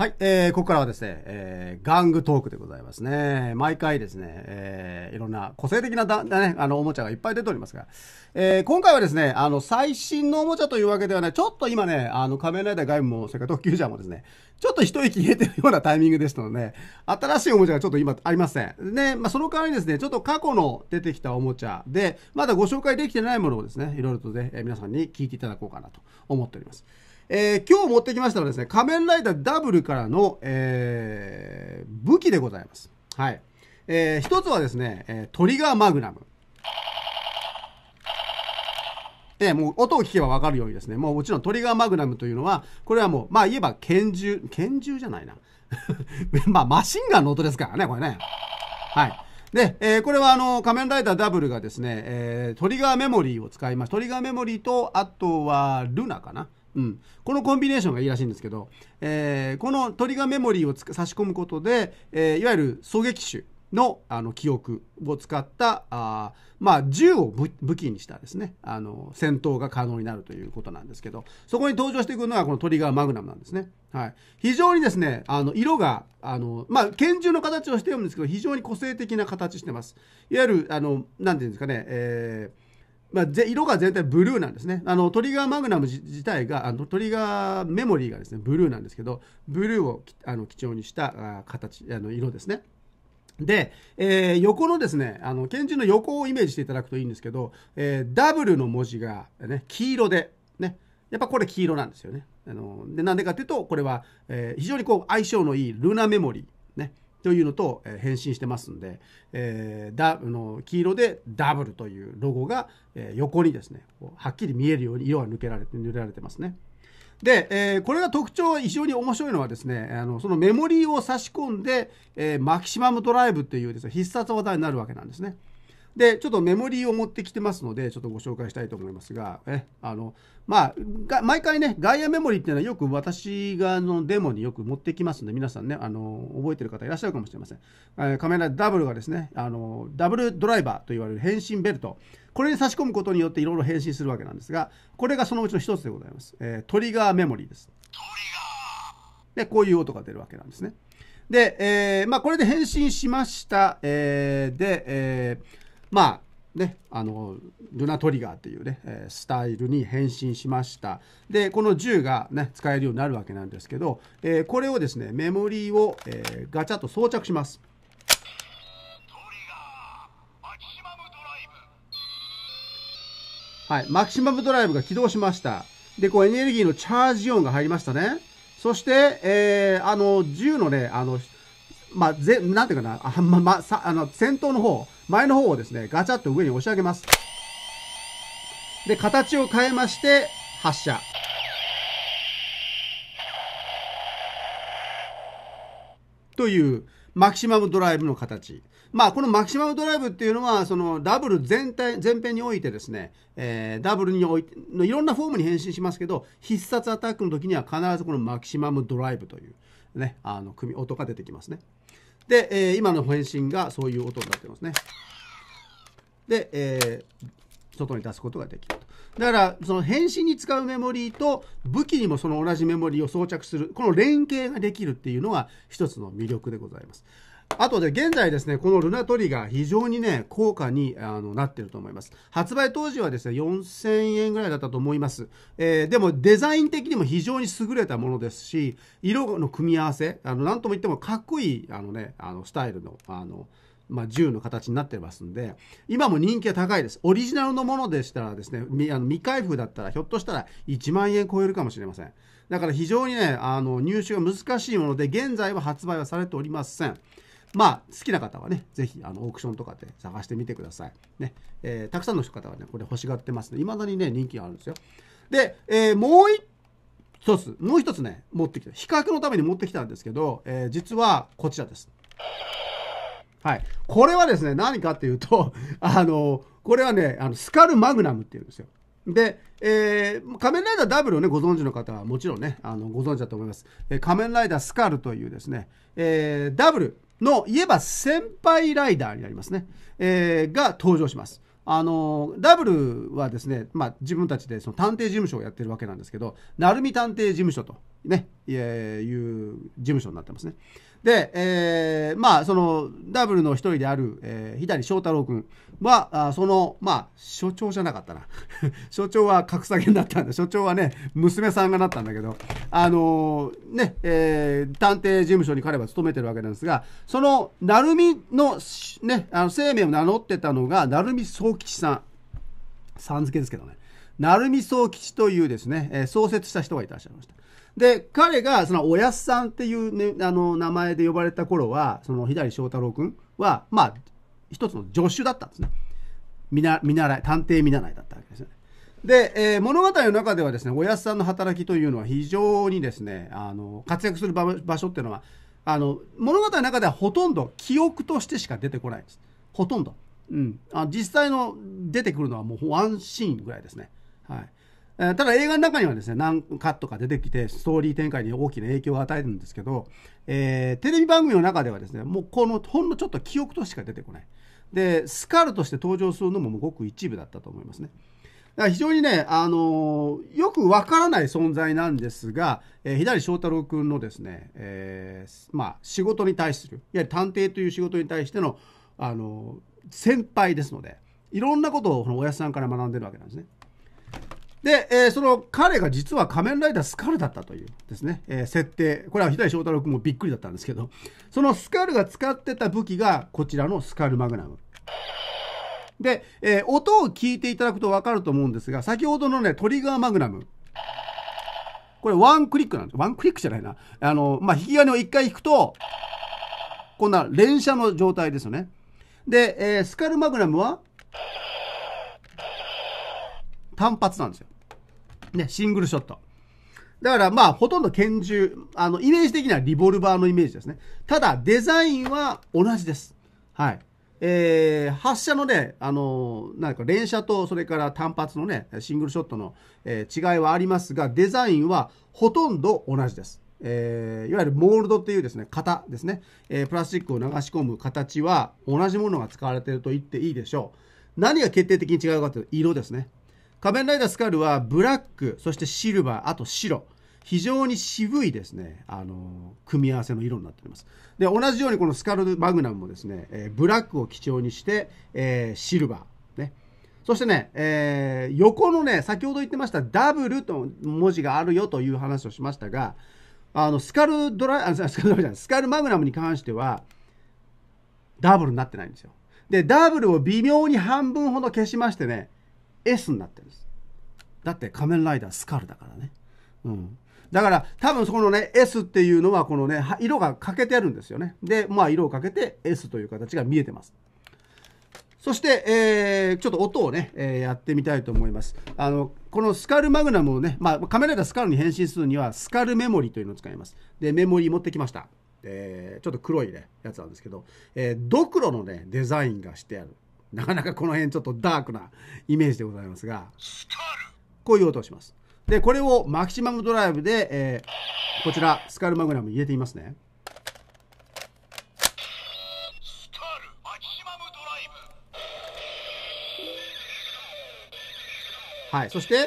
はい、えー、ここからはですね、えー、玩具トークでございますね。毎回ですね、えー、いろんな個性的なだ、ね、あの、おもちゃがいっぱい出ておりますが、えー、今回はですね、あの、最新のおもちゃというわけではない、ちょっと今ね、あの、仮面ライダー外務も、それから特急ジャーもですね、ちょっと一息入れてるようなタイミングでしたので、新しいおもちゃがちょっと今ありません。ね、まあ、その代わりにですね、ちょっと過去の出てきたおもちゃで、まだご紹介できてないものをですね、いろいろとね、皆さんに聞いていただこうかなと思っております。えー、今日持ってきましたのはですね、仮面ライダーダブルからの、えー、武器でございます。はい。えー、一つはですね、えトリガーマグナム。えー、もう音を聞けばわかるようにですね、もうもちろんトリガーマグナムというのは、これはもう、まあ言えば拳銃、拳銃じゃないな。まあマシンガンの音ですからね、これね。はい。で、えー、これはあの、仮面ライダーダブルがですね、えー、トリガーメモリーを使います。トリガーメモリーと、あとは、ルナかな。うん、このコンビネーションがいいらしいんですけど、えー、このトリガーメモリーを差し込むことで、えー、いわゆる狙撃手のあの記憶を使ったあ、まあ、銃を武器にしたですねあの戦闘が可能になるということなんですけどそこに登場してくるのがこのトリガーマグナムなんですね、はい、非常にですねあの色があの、まあ、拳銃の形をしてるんですけど非常に個性的な形してますいわゆるあのなんていうんですかね、えーまあ、色が全体ブルーなんですねあのトリガーマグナム自体があのトリガーメモリーがですねブルーなんですけどブルーをあの基調にした形あの色ですねで、えー、横のですねあの拳銃の横をイメージしていただくといいんですけど、えー、ダブルの文字が、ね、黄色でねやっぱこれ黄色なんですよねあのでなんでかっていうとこれは、えー、非常にこう相性のいいルナメモリーねというのと、え変身してますんで、えー、だあの黄色でダブルというロゴが、え横にですねはっきり見えるように色が抜けられて塗られてますね。で、えー、これが特徴、非常に面白いのはですね、あのそのメモリーを差し込んで、えー、マキシマムドライブというです、ね、必殺技になるわけなんですね。で、ちょっとメモリーを持ってきてますので、ちょっとご紹介したいと思いますが、えあの、まあ、毎回ね、ガイアメモリーっていうのはよく私がのデモによく持ってきますんで、皆さんね、あの、覚えてる方いらっしゃるかもしれません。カメラダブルがですね、あの、ダブルドライバーと言われる変身ベルト。これに差し込むことによっていろいろ変身するわけなんですが、これがそのうちの一つでございます。えー、トリガーメモリーです。で、こういう音が出るわけなんですね。で、えー、まあ、これで変身しました。えー、で、えー、まあね、あのルナトリガーっていうね、えスタイルに変身しましたでこの銃が、ね、使えるようになるわけなんですけど、えこれをですねメモリーを、えガチャと装着しますはい、マキシマムドライブが起動しました。で、こうエネルギーのチャージ音が入りましたね。そして、えー、あの、銃のね、あの、まあ、ぜ、なんていうかな、あま、ま、さ、あの、先頭の方、前の方をですね、ガチャッと上に押し上げます。で、形を変えまして、発射。という、マキシマムドライブの形。まあ、このマキシマムドライブっていうのは、そのダブル全体、全編においてですね、えー、ダブルにおいて、のいろんなフォームに変身しますけど、必殺アタックの時には必ずこのマキシマムドライブという、ね、あの、組、音が出てきますね。で、えー、今の返信がそういう音になってますね。で、えー、外に出すことができると。だから、その変身に使うメモリーと武器にもその同じメモリーを装着する、この連携ができるっていうのが一つの魅力でございます。あとで現在ですね、このルナトリガー非常にね、高価にあのなってると思います。発売当時はですね、4000円ぐらいだったと思います。えー、でもデザイン的にも非常に優れたものですし、色の組み合わせ、あの、なんとも言ってもかっこいい、あのね、あの、スタイルの、あの、まあ、銃の形になってますんで、今も人気が高いです。オリジナルのものでしたらですね、あの未開封だったら、ひょっとしたら1万円超えるかもしれません。だから非常にね、あの、入手が難しいもので、現在は発売はされておりません。まあ、好きな方はね、ぜひ、あの、オークションとかで探してみてください。ね。えー、たくさんの方はね、これ欲しがってますね。未だにね、人気があるんですよ。で、えー、もう一つ、もう一つね、持ってきた。比較のために持ってきたんですけど、えー、実はこちらです。はい。これはですね、何かっていうと、あの、これはね、あのスカルマグナムっていうんですよ。で、えー、仮面ライダーダブルをね、ご存知の方はもちろんね、あの、ご存知だと思います。えー、仮面ライダースカルというですね、えー、ダブル、の、いえば先輩ライダーになりますね。えー、が登場します。あの、ダブルはですね、まあ、自分たちでその探偵事務所をやってるわけなんですけど、鳴海探偵事務所と、ね、いう事務所になってますね。で、えー、まあ、その、ダブルの一人である、えー、左翔太郎君は、あその、まあ、所長じゃなかったな。所長は格下げになったんだ。所長はね、娘さんがなったんだけど、あのー、ね、えー、探偵事務所に彼は勤めてるわけなんですが、その、鳴海の、ね、あの生命を名乗ってたのが、鳴海宗吉さん。さん付けですけどね。鳴海宗吉というですね、え創設した人がいらっしゃいました。で、彼が、その、おやすさんっていう、ね、あの、名前で呼ばれた頃は、その、左翔太郎君は、まあ、一つの助手だったんですね。見な、見習い、探偵見習いだったわけですね。で、えー、物語の中ではですね、おやすさんの働きというのは非常にですね、あの、活躍する場所っていうのは、あの、物語の中ではほとんど記憶としてしか出てこないんです。ほとんど。うん。あ実際の出てくるのはもうワンシーンぐらいですね。はい。ただ映画の中にはですね、何カットか出てきて、ストーリー展開に大きな影響を与えるんですけど、えー、テレビ番組の中ではですね、もうこのほんのちょっと記憶としか出てこない。で、スカルとして登場するのもごく一部だったと思いますね。だから非常にね、あのー、よくわからない存在なんですが、えー、左翔太郎君のですね、えー、まあ、仕事に対する、いわゆる探偵という仕事に対しての、あの先輩ですので、いろんなことをこのおやすさんから学んでるわけなんですね。で、えー、その彼が実は仮面ライダースカルだったというですね、えー、設定。これは左翔太郎君もびっくりだったんですけど、そのスカルが使ってた武器がこちらのスカルマグナム。で、えー、音を聞いていただくとわかると思うんですが、先ほどのね、トリガーマグナム。これワンクリックなんです。ワンクリックじゃないな。あの、まあ、引き金を一回引くと、こんな連射の状態ですよね。で、えー、スカルマグナムは単発なんですよ。ね、シングルショット。だからまあ、ほとんど拳銃、あの、イメージ的にはリボルバーのイメージですね。ただ、デザインは同じです。はい。えー、発射のね、あのー、なんか連射と、それから単発のね、シングルショットの、えー、違いはありますが、デザインはほとんど同じです。えー、いわゆるモールドっていうですね、型ですね、えー、プラスチックを流し込む形は同じものが使われていると言っていいでしょう。何が決定的に違うかというと、色ですね。仮面ライダースカルはブラック、そしてシルバー、あと白。非常に渋いですね、あのー、組み合わせの色になっております。で、同じようにこのスカルマグナムもですね、えー、ブラックを基調にして、えー、シルバー、ね。そしてね、えー、横のね、先ほど言ってましたダブルと文字があるよという話をしましたが、あの、スカルドラ、あスカルドラじゃない、スカルマグナムに関しては、ダブルになってないんですよ。で、ダブルを微妙に半分ほど消しましてね、S になってるんです。だって仮面ライダースカルだからね。うん。だから多分そこのね S っていうのはこのね色が欠けてあるんですよね。でまあ色をかけて S という形が見えてます。そして、えー、ちょっと音をね、えー、やってみたいと思います。あの、このスカルマグナムをね、まあ、カメラでスカルに変身するには、スカルメモリというのを使います。で、メモリ持ってきました。えー、ちょっと黒いね、やつなんですけど、えー、ドクロのね、デザインがしてある。なかなかこの辺ちょっとダークなイメージでございますが、こういう音をします。で、これをマキシマムドライブで、えー、こちら、スカルマグナム入れてみますね。はい、そして、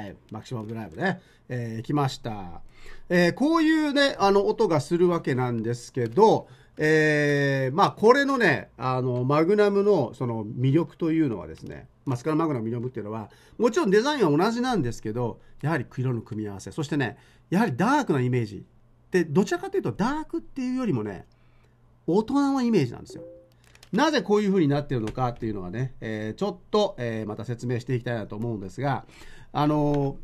はい。マキシマムライブね。えー、来ました。えー、こういうね、あの、音がするわけなんですけど、えー、まあ、これのね、あの、マグナムの、その、魅力というのはですね、マスカラマグナム魅力っていうのは、もちろんデザインは同じなんですけど、やはり色の組み合わせ、そしてね、やはりダークなイメージ。で、どちらかというと、ダークっていうよりもね、大人のイメージなんですよ。なぜこういう風になってるのかっていうのはね、えー、ちょっと、えー、また説明していきたいなと思うんですが、あの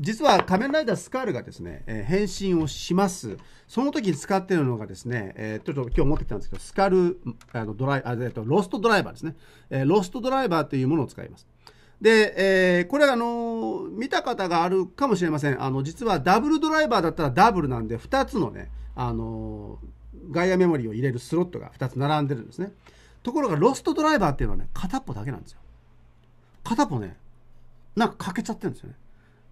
実は仮面ライダースカールがですね、えー、変身をします。その時に使っているのがですね、えー、ちょっと今日持ってきたんですけど、スカルあのドライあ、えー、とロストドライバーですね、えー、ロストドライバーというものを使います。で、えー、これあの見た方があるかもしれません。あの、実はダブルドライバーだったらダブルなんで、2つのね、あのガイアメモリーを入れるスロットが2つ並んでるんですね。ところがロストドライバーっていうのはね、片っぽだけなんですよ。片っぽね、なんか欠けちゃってるんですよね。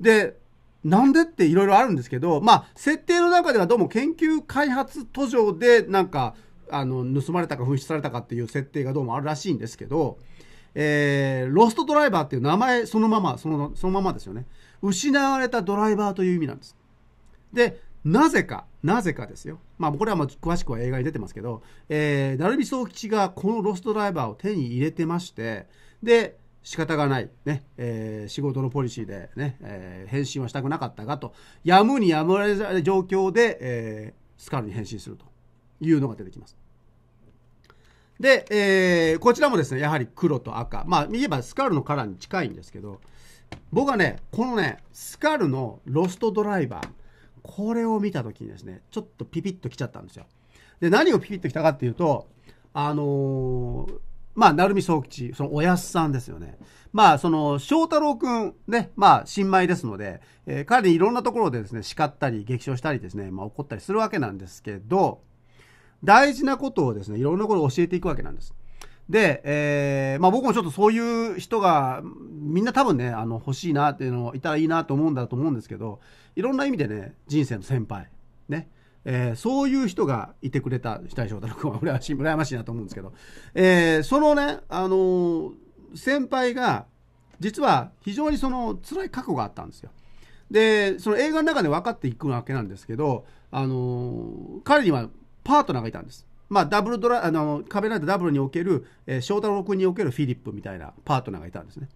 で、なんでっていろいろあるんですけど、まあ、設定の中ではどうも研究開発途上で、なんか、あの、盗まれたか紛失されたかっていう設定がどうもあるらしいんですけど、えー、ロストドライバーっていう名前そのまま、その、そのままですよね。失われたドライバーという意味なんです。で、なぜか、なぜかですよ。まあ、これはまあ詳しくは映画に出てますけど、えー、ダル総吉がこのロストドライバーを手に入れてまして、で、仕方がない、ねえー、仕事のポリシーでね、ねえー、返信はしたくなかったがとやむにやむられない状況で、えー、スカルに返信するというのが出てきます。で、えー、こちらもですねやはり黒と赤まあ言えばスカルのカラーに近いんですけど僕はねこのねスカルのロストドライバーこれを見た時にですねちょっとピピッときちゃったんですよ。で何をピピッときたかっていうとあのーまあ、成美宗吉、そのおやっさんですよね。まあ、その、翔太郎くん、ね、まあ、新米ですので、えー、彼にいろんなところでですね、叱ったり、激賞したりですね、まあ、怒ったりするわけなんですけど、大事なことをですね、いろんなことを教えていくわけなんです。で、えー、まあ僕もちょっとそういう人が、みんな多分ね、あの、欲しいなっていうの、を、いたらいいなと思うんだと思うんですけど、いろんな意味でね、人生の先輩、ね、えー、そういう人がいてくれた下井翔太郎君は羨ましいなと思うんですけど、えー、そのね、あのー、先輩が実は非常にその辛い過去があったんですよ。でその映画の中で分かっていくわけなんですけど、あのー、彼にはパートナーがいたんです。まあ、ダブルドラあのカメラでダブルにおける、えー、翔太郎君におけるフィリップみたいなパートナーがいたんですね。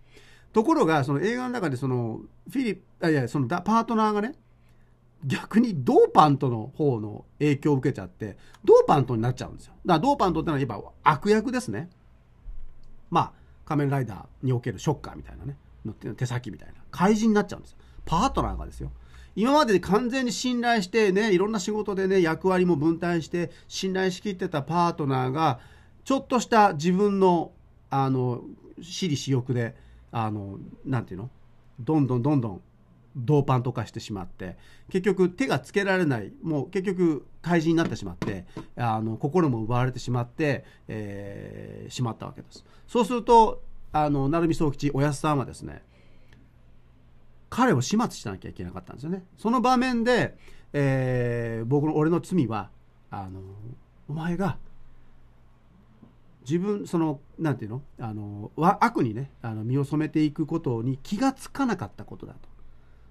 ところがその映画の中でそのフィリップあいやそのパートナーがね逆にドーパントの方の影響を受けちゃってドーパントになっちゃうんですよだからドーパントってのはやっぱ悪役ですねまあ仮面ライダーにおけるショッカーみたいなね手先みたいな怪人になっちゃうんですよパートナーがですよ今まで完全に信頼してねいろんな仕事でね役割も分担して信頼しきってたパートナーがちょっとした自分のあの私利私欲であのなんていうのどんどんどんどん銅パンとかしてしまって結局手がつけられないもう結局怪人になってしまってあの心も奪われてしまって、えー、しまったわけですそうするとあの鳴海宗吉おやすさんはですね彼を始末しなきゃいけなかったんですよねその場面で、えー、僕の俺の罪はあのお前が自分そのなんていうのあの悪にねあの身を染めていくことに気が付かなかったことだと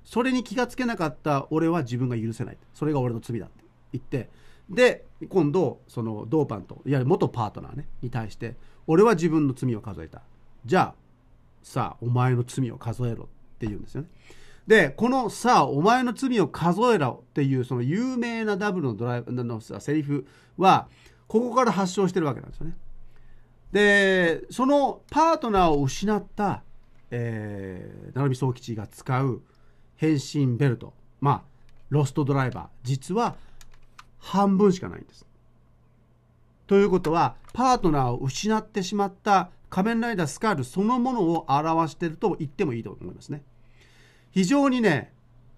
それに気が付けなかった俺は自分が許せないそれが俺の罪だって言ってで今度そのドーパントいわゆる元パートナーねに対して俺は自分の罪を数えたじゃあさあお前の罪を数えろって言うんですよねでこの「さあお前の罪を数えろ」っていうその有名なダブルのドライブのセリフはここから発症してるわけなんですよねでそのパートナーを失った、えー、成美宗吉が使う変身ベルトまあロストドライバー実は半分しかないんです。ということはパートナーを失ってしまった仮面ライダースカールそのものを表していると言ってもいいと思いますね。非常にね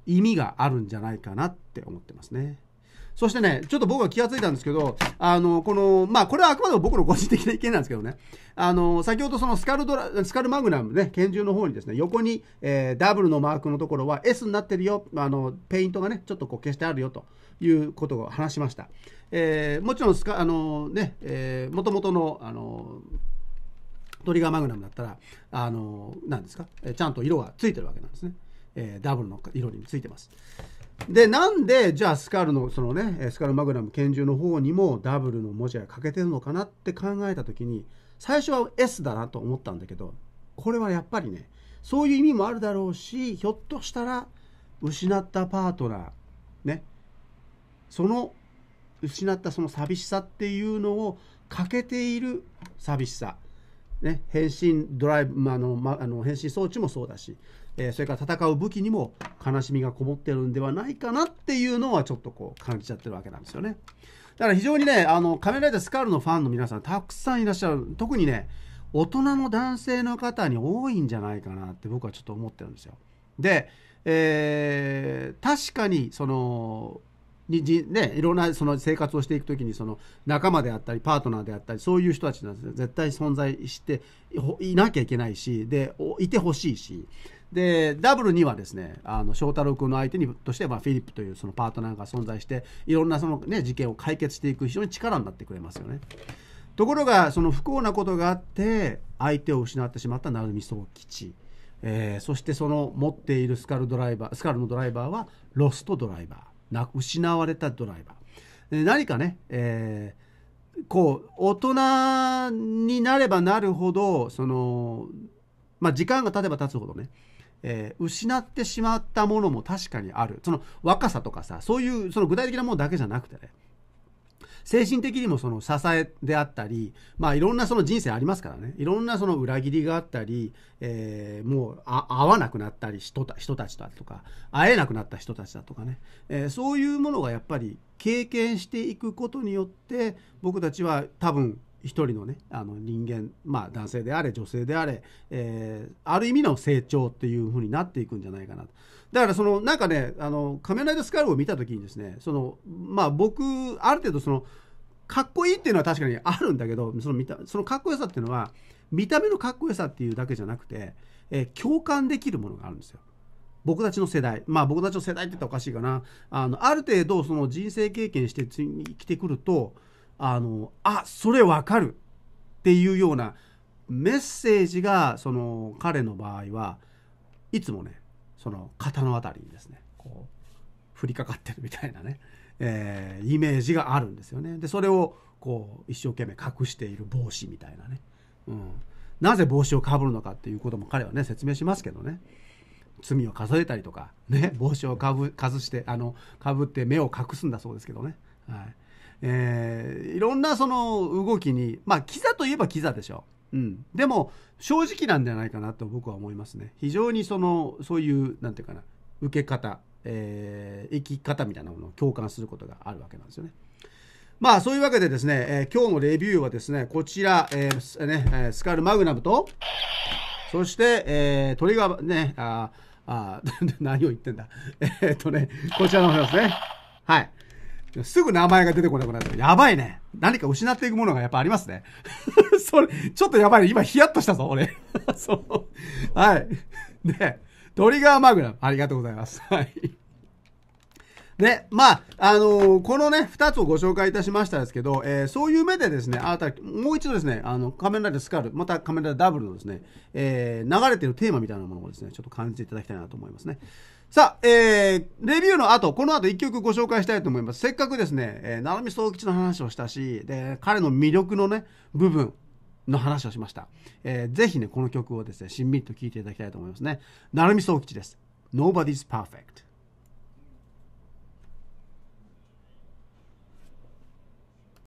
意味があるんじゃないかなって思ってますね。そしてね、ちょっと僕が気がついたんですけど、あの、この、まあ、これはあくまでも僕の個人的な意見なんですけどね、あの、先ほどそのスカルドラ、スカルマグナムね、拳銃の方にですね、横に、えー、ダブルのマークのところは S になってるよ、あの、ペイントがね、ちょっとこう消してあるよということを話しました。えー、もちろんスカ、あのね、えー、元々の、あの、トリガーマグナムだったら、あの、なんですか、ちゃんと色がついてるわけなんですね。えー、ダブルの色についてます。で、なんで、じゃあスカルの、そのね、スカルマグナム拳銃の方にもダブルの文字が欠けてるのかなって考えたときに、最初は S だなと思ったんだけど、これはやっぱりね、そういう意味もあるだろうし、ひょっとしたら、失ったパートナー、ね、その、失ったその寂しさっていうのを欠けている寂しさ。ね、変身ドライブ、まあのま、あの変身装置もそうだしえー、それから戦う武器にも悲しみがこもってるんではないかなっていうのはちょっとこう感じちゃってるわけなんですよね。だから非常にね、あの、仮面ライダースカールのファンの皆さんたくさんいらっしゃる。特にね、大人の男性の方に多いんじゃないかなって僕はちょっと思ってるんですよ。で、えー、確かにそのにじ、ね、いろんなその生活をしていく時にその仲間であったりパートナーであったりそういう人たちなんですよ絶対存在していなきゃいけないしでいてほしいしでダブルにはですねあの翔太郎君の相手にとしては、まあ、フィリップというそのパートナーが存在していろんなその、ね、事件を解決していく非常に力になってくれますよね。ところがその不幸なことがあって相手を失ってしまった鳴海宗吉、えー、そしてその持っているスカルドライバースカルのドライバーはロストドライバー失われたドライバー何かね、えー、こう大人になればなるほどその、まあ、時間が経てば経つほどねえー、失ってしまったものも確かにある。その若さとかさ、そういう、その具体的なものだけじゃなくてね。精神的にもその支えであったり、まあいろんなその人生ありますからね。いろんなその裏切りがあったり、えー、もう会わなくなったり人た人たちだとか、会えなくなった人たちだとかね、えー、そういうものがやっぱり経験していくことによって、僕たちは多分一人のねあの人間まあ男性であれ女性であれ、えー、ある意味の成長っていう風になっていくんじゃないかなとだからそのなんかねあの仮面ライダースカルを見た時にですねそのまあ僕ある程度そのかっこいいっていうのは確かにあるんだけどその見たそのかっこよさっていうのは見た目のかっこよさっていうだけじゃなくて、えー、共感できるものがあるんですよ。僕たちの世代まあ僕たちの世代って言ったらおかしいかなあのある程度その人生経験して生きてくるとあのあそれわかるっていうようなメッセージがその彼の場合はいつもねその肩の辺りにですねこう降りかかってるみたいなね、えー、イメージがあるんですよね。でそれをこう一生懸命隠している帽子みたいなね、うん、なぜ帽子をかぶるのかっていうことも彼はね説明しますけどね。罪を重ねたりとか、ね、帽子をかぶかずしてあのかぶって目を隠すんだそうですけどね、はい、えー、いろんなその動きに、まあ、キザといえばキザでしょ。うん。でも、正直なんじゃないかなと僕は思いますね。非常にその、そういう、なんていうかな、受け方、えー、生き方みたいなものを共感することがあるわけなんですよね。まあ、そういうわけでですね、えー、今日のレビューはですね、こちら、えー、ね、スカルマグナムと、そして、えー、トリガー、ね、ああ、何を言ってんだ。えっとね、こちらの方ですね。はい。すぐ名前が出てこなくなる。やばいね。何か失っていくものがやっぱありますね。それ、ちょっとやばい、ね、今ヒヤッとしたぞ、俺。そう。はい。で、トリガーマグナム。ありがとうございます。はい。で、まあ、あのー、このね、二つをご紹介いたしましたですけど、えー、そういう目でですね、あなた、もう一度ですね、あの、仮面ライダースカル、また仮面ライダーダブルのですね、えー、流れてるテーマみたいなものをですね、ちょっと感じていただきたいなと思いますね。さあ、えー、レビューの後、この後一曲ご紹介したいと思います。せっかくですね、えー、七海総吉の話をしたし、で、彼の魅力のね、部分の話をしました。えー、ぜひね、この曲をですね、しんみりと聴いていただきたいと思いますね。七海総吉です。Nobody's Perfect。